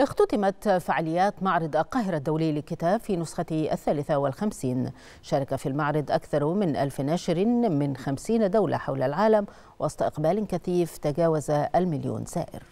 اختتمت فعاليات معرض القاهرة الدولي للكتاب في نسخته الثالثة والخمسين شارك في المعرض أكثر من ألف ناشر من خمسين دولة حول العالم وسط إقبال كثيف تجاوز المليون سائر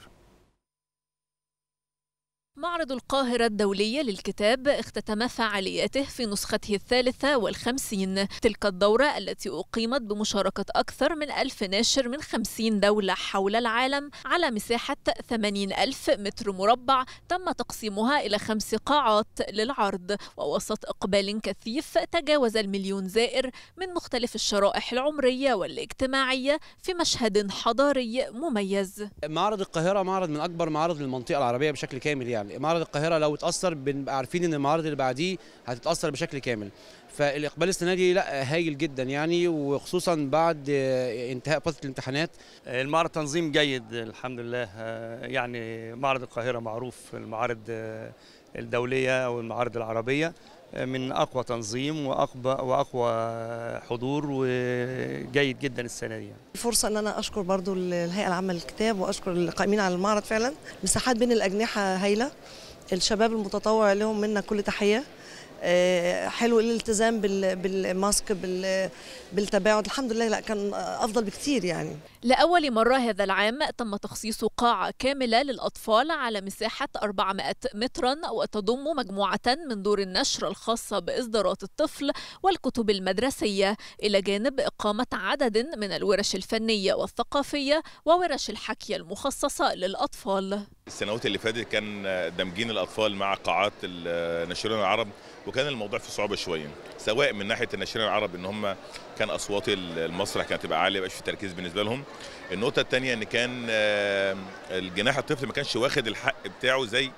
معرض القاهرة الدولي للكتاب اختتم فعالياته في نسخته الثالثة والخمسين تلك الدورة التي أقيمت بمشاركة أكثر من ألف ناشر من خمسين دولة حول العالم على مساحة ثمانين ألف متر مربع تم تقسيمها إلى خمس قاعات للعرض ووسط إقبال كثيف تجاوز المليون زائر من مختلف الشرائح العمرية والاجتماعية في مشهد حضاري مميز معرض القاهرة معرض من أكبر معارض للمنطقة العربية بشكل كامل يعني يعني معرض القاهره لو اتاثر بنبقى عارفين ان المعارض اللي بعديه هتتاثر بشكل كامل فالاقبال السنه دي لا هايل جدا يعني وخصوصا بعد آه، انتهاء فتره الامتحانات المعرض تنظيم جيد الحمد لله آه، يعني معرض القاهره معروف المعارض آه، الدوليه او المعارض العربيه من اقوى تنظيم واقوى واقوى حضور و جيد جدا السنه دي يعني. فرصه ان انا اشكر برضو الهيئه العامه للكتاب واشكر القائمين على المعرض فعلا مساحات بين الاجنحه هايله الشباب المتطوع لهم منا كل تحيه آه، حلو الالتزام بالماسك بالتباعد الحمد لله لا كان افضل بكثير يعني لاول مره هذا العام تم تخصيص قاعه كامله للاطفال على مساحه 400 مترا وتضم مجموعه من دور النشر الخاصه باصدارات الطفل والكتب المدرسيه الى جانب اقامه عدد من الورش الفنيه والثقافيه وورش الحكي المخصصه للاطفال السنوات اللي فاتت كان دمجين الاطفال مع قاعات الناشرين العرب وكان الموضوع في صعوبه شويه سواء من ناحيه الناشرين العرب ان هم كان اصوات المسرح كانت تبقى عاليه مابقاش في تركيز بالنسبه لهم النقطه الثانيه ان كان الجناح الطفل ما كانش واخد الحق بتاعه زي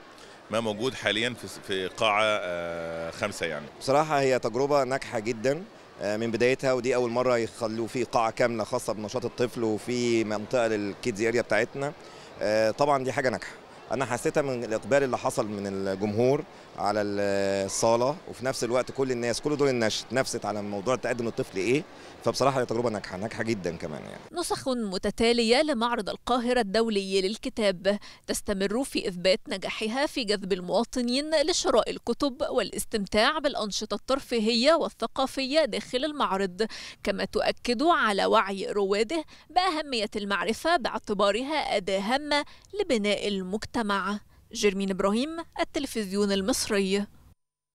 ما موجود حاليا في قاعه آه، خمسه يعني بصراحه هي تجربه ناجحه جدا آه، من بدايتها ودي اول مره يخلوا في قاعه كامله خاصه بنشاط الطفل وفي منطقه للكيدز اريا بتاعتنا آه، طبعا دي حاجه ناجحه انا حسيتها من الاقبال اللي حصل من الجمهور على الصاله وفي نفس الوقت كل الناس كل دول الناس نفست على موضوع تقدم الطفل ايه فبصراحه التجربه ناجحه ناجحه جدا كمان يعني نسخ متتاليه لمعرض القاهره الدولي للكتاب تستمر في اثبات نجاحها في جذب المواطنين لشراء الكتب والاستمتاع بالانشطه الترفيهيه والثقافيه داخل المعرض كما تؤكد على وعي رواده باهميه المعرفه باعتبارها اداه هامه لبناء المجتمع مع جيرمين إبراهيم التلفزيون المصري